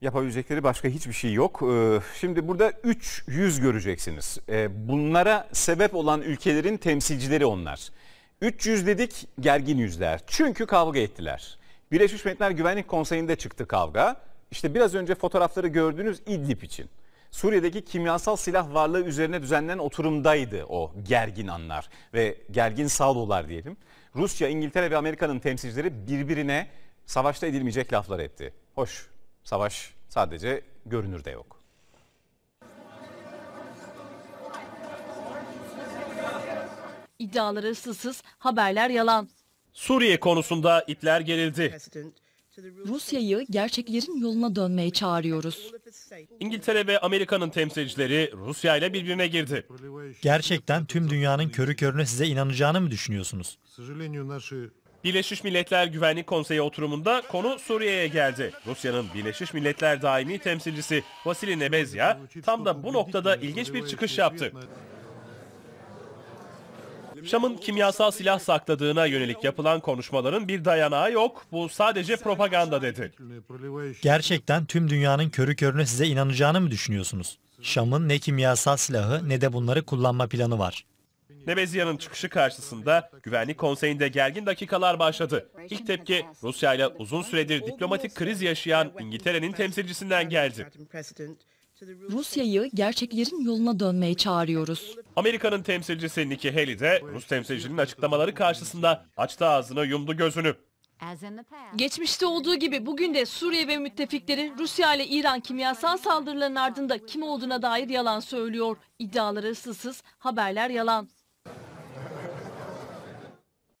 Yapabilecekleri başka hiçbir şey yok. Ee, şimdi burada 300 göreceksiniz. Ee, bunlara sebep olan ülkelerin temsilcileri onlar. 300 dedik gergin yüzler. Çünkü kavga ettiler. Birleşmiş Milletler Güvenlik Konseyi'nde çıktı kavga. İşte biraz önce fotoğrafları gördüğünüz İdlib için. Suriye'deki kimyasal silah varlığı üzerine düzenlenen oturumdaydı o gergin anlar ve gergin saldolar diyelim. Rusya, İngiltere ve Amerika'nın temsilcileri birbirine savaşta edilmeyecek laflar etti. Hoş Savaş sadece görünürde yok. İddiaları ıssızsız, haberler yalan. Suriye konusunda ipler gerildi. Rusya'yı gerçeklerin yoluna dönmeye çağırıyoruz. İngiltere ve Amerika'nın temsilcileri Rusya ile birbirine girdi. Gerçekten tüm dünyanın körü körüne size inanacağını mı düşünüyorsunuz? Birleşmiş Milletler Güvenlik Konseyi oturumunda konu Suriye'ye geldi. Rusya'nın Birleşmiş Milletler daimi temsilcisi Vasily Nebezya tam da bu noktada ilginç bir çıkış yaptı. Şam'ın kimyasal silah sakladığına yönelik yapılan konuşmaların bir dayanağı yok. Bu sadece propaganda dedi. Gerçekten tüm dünyanın körü körüne size inanacağını mı düşünüyorsunuz? Şam'ın ne kimyasal silahı ne de bunları kullanma planı var. Nebezya'nın çıkışı karşısında Güvenlik Konseyi'nde gergin dakikalar başladı. İlk tepki Rusya ile uzun süredir diplomatik kriz yaşayan İngiltere'nin temsilcisinden geldi. Rusya'yı gerçeklerin yoluna dönmeye çağırıyoruz. Amerika'nın temsilcisi Nikki Haley de Rus temsilcinin açıklamaları karşısında açtı ağzını yumdu gözünü. Geçmişte olduğu gibi bugün de Suriye ve müttefikleri Rusya ile İran kimyasal saldırılarının ardında kim olduğuna dair yalan söylüyor. İddiaları ıssızsız, haberler yalan.